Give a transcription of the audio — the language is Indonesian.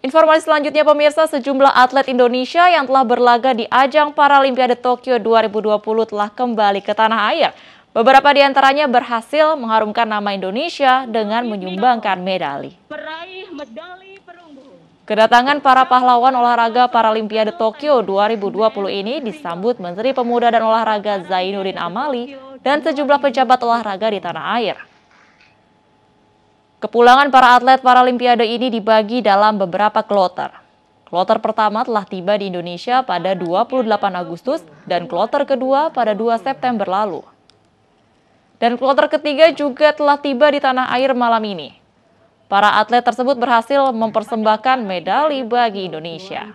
Informasi selanjutnya pemirsa, sejumlah atlet Indonesia yang telah berlaga di ajang Paralimpiade Tokyo 2020 telah kembali ke tanah air. Beberapa di antaranya berhasil mengharumkan nama Indonesia dengan menyumbangkan medali. Kedatangan para pahlawan olahraga Paralimpiade Tokyo 2020 ini disambut Menteri Pemuda dan Olahraga Zainuddin Amali dan sejumlah pejabat olahraga di tanah air. Kepulangan para atlet Paralimpiade ini dibagi dalam beberapa kloter. Kloter pertama telah tiba di Indonesia pada 28 Agustus dan kloter kedua pada 2 September lalu. Dan kloter ketiga juga telah tiba di tanah air malam ini. Para atlet tersebut berhasil mempersembahkan medali bagi Indonesia.